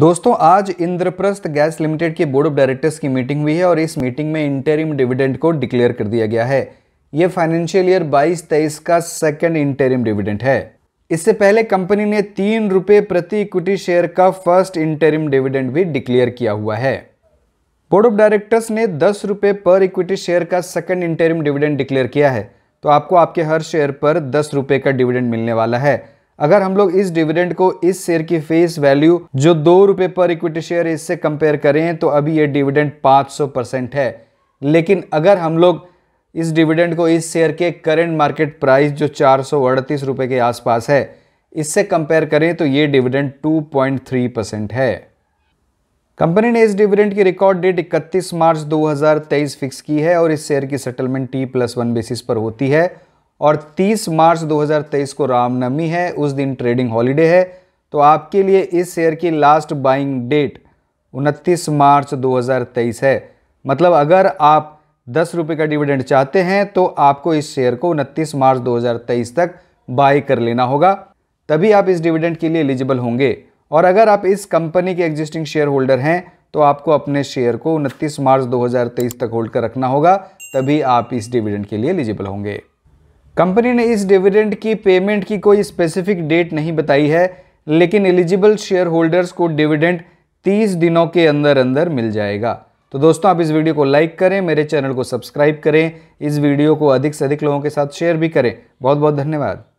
दोस्तों आज Indraprastha gas limited के बोर्ड ऑफ डायरेक्टर्स की मीटिंग हुई है और इस मीटिंग में इंटरिम डिविडेंड को डिक्लेयर कर दिया गया है यह फाइनेंशियल ईयर 22-23 का सेकंड इंटरिम डिविडेंड है इससे पहले कंपनी ने तीन रुपये प्रति इक्विटी शेयर का फर्स्ट इंटरिम डिविडेंड भी डिक्लेयर किया हुआ है बोर्ड ऑफ डायरेक्टर्स ने दस रुपये पर इक्विटी शेयर का सेकंड इंटरिम डिविडेंड डिक्लेयर किया है तो आपको आपके हर शेयर पर दस रुपये का डिविडेंड मिलने वाला है अगर हम लोग इस डिविडेंड को इस शेयर की फेस वैल्यू जो दो रुपए पर इक्विटी शेयर इससे कंपेयर करें तो अभी ये डिविडेंड 500 परसेंट है लेकिन अगर हम लोग इस डिविडेंड को इस शेयर के करेंट मार्केट प्राइस जो चार सौ अड़तीस रुपये के आसपास है इससे कंपेयर करें तो ये डिविडेंड 2.3 परसेंट है कंपनी ने इस डिविडेंड की रिकॉर्ड डेट 31 मार्च 2023 फिक्स की है और इस शेयर की settlement T plus one basis पर होती है और 30 मार्च 2023 को रामनवमी है उस दिन ट्रेडिंग हॉलीडे है तो आपके लिए इस शेयर की लास्ट बाइंग डेट 29 मार्च 2023 है मतलब अगर आप दस रुपये का डिविडेंड चाहते हैं तो आपको इस शेयर को उनतीस मार्च 2023 तक बाई कर लेना होगा तभी आप इस डिविडेंड के लिए एलिजिबल होंगे और अगर आप इस कंपनी के एग्जिस्टिंग शेयर होल्डर हैं तो आपको अपने शेयर को उनतीस मार्च 2023 तक होल्ड कर रखना होगा तभी आप इस डिविडेंड के लिए एलिजिबल होंगे कंपनी ने इस डिविडेंड की पेमेंट की कोई स्पेसिफिक डेट नहीं बताई है लेकिन एलिजिबल शेयर होल्डर्स को डिविडेंड 30 दिनों के अंदर अंदर मिल जाएगा तो दोस्तों आप इस वीडियो को लाइक करें मेरे चैनल को सब्सक्राइब करें इस वीडियो को अधिक से अधिक लोगों के साथ शेयर भी करें बहुत बहुत धन्यवाद